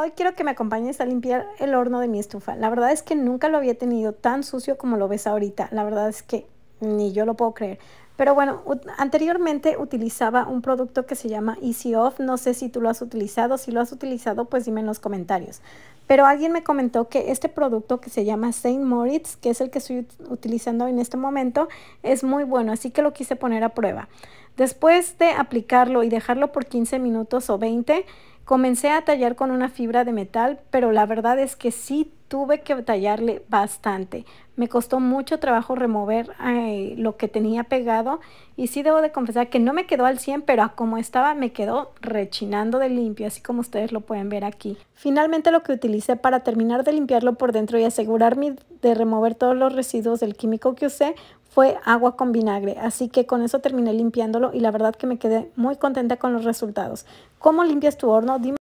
hoy quiero que me acompañes a limpiar el horno de mi estufa. La verdad es que nunca lo había tenido tan sucio como lo ves ahorita. La verdad es que ni yo lo puedo creer. Pero bueno, anteriormente utilizaba un producto que se llama Easy Off. No sé si tú lo has utilizado. Si lo has utilizado, pues dime en los comentarios. Pero alguien me comentó que este producto que se llama Saint Moritz, que es el que estoy utilizando en este momento, es muy bueno. Así que lo quise poner a prueba. Después de aplicarlo y dejarlo por 15 minutos o 20, comencé a tallar con una fibra de metal, pero la verdad es que sí tuve que tallarle bastante. Me costó mucho trabajo remover eh, lo que tenía pegado y sí debo de confesar que no me quedó al 100, pero a como estaba me quedó rechinando de limpio, así como ustedes lo pueden ver aquí. Finalmente lo que utilicé para terminar de limpiarlo por dentro y asegurarme de remover todos los residuos del químico que usé fue agua con vinagre, así que con eso terminé limpiándolo y la verdad que me quedé muy contenta con los resultados. ¿Cómo limpias tu horno? Dime